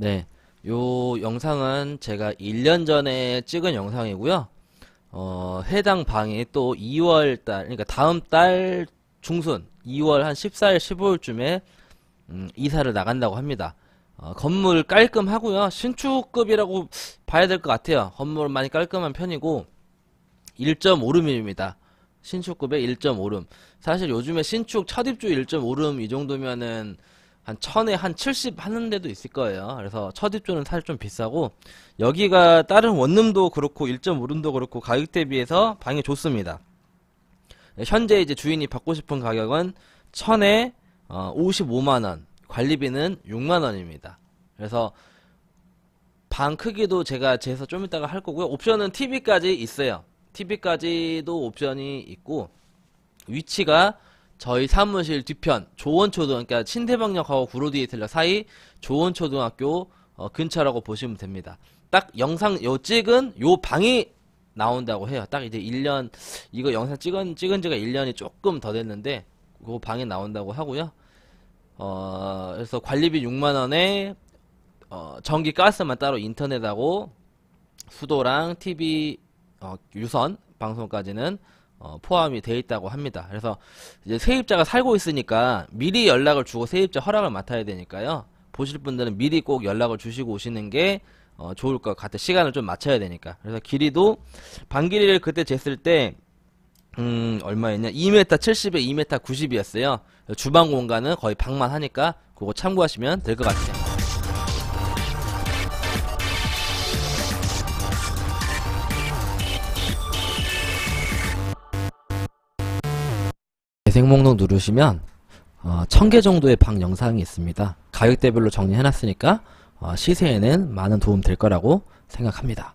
네. 요 영상은 제가 1년 전에 찍은 영상이고요. 어, 해당 방이 또 2월 달, 그러니까 다음 달 중순, 2월 한 14일, 15일쯤에 음, 이사를 나간다고 합니다. 어, 건물 깔끔하고요. 신축급이라고 봐야 될 것 같아요. 건물 많이 깔끔한 편이고 1.5룸입니다. 신축급의 1.5룸. 사실 요즘에 신축 첫 입주 1.5룸 이 정도면은 한 천에 한 70 하는 데도 있을 거예요. 그래서 첫 입주는 사실 좀 비싸고 여기가 다른 원룸도 그렇고 1.5룸도 그렇고 가격 대비해서 방이 좋습니다. 현재 이제 주인이 받고 싶은 가격은 천에 어, 55만 원, 관리비는 6만 원입니다. 그래서 방 크기도 제가 재서 좀 이따가 할 거고요. 옵션은 TV까지 있어요. TV까지도 옵션이 있고 위치가 저희 사무실 뒤편 조원초등학교 신대방역하고 그러니까 구로디에틀라 사이 조원초등학교 어, 근처라고 보시면 됩니다. 딱 영상 요 찍은 요 방이 나온다고 해요. 딱 이제 1년 이거 영상 찍은 찍은 지가 1년이 조금 더 됐는데 그 방이 나온다고 하고요. 어, 그래서 관리비 6만 원에 어, 전기 가스만 따로 인터넷하고 수도랑 TV 어, 유선 방송까지는 어, 포함이 돼 있다고 합니다. 그래서 이제 세입자가 살고 있으니까 미리 연락을 주고 세입자 허락을 맡아야 되니까요. 보실 분들은 미리 꼭 연락을 주시고 오시는 게 어, 좋을 것 같아요. 시간을 좀 맞춰야 되니까. 그래서 길이도 반 길이를 그때 쟀을 때 음, 얼마였냐? 2m 70에 2m 90이었어요. 주방 공간은 거의 방만 하니까 그거 참고하시면 될 것 같아요. 재생 목록 누르시면 어, 1000개 정도의 방 영상이 있습니다. 가격대별로 정리해놨으니까 어, 시세에는 많은 도움 될 거라고 생각합니다.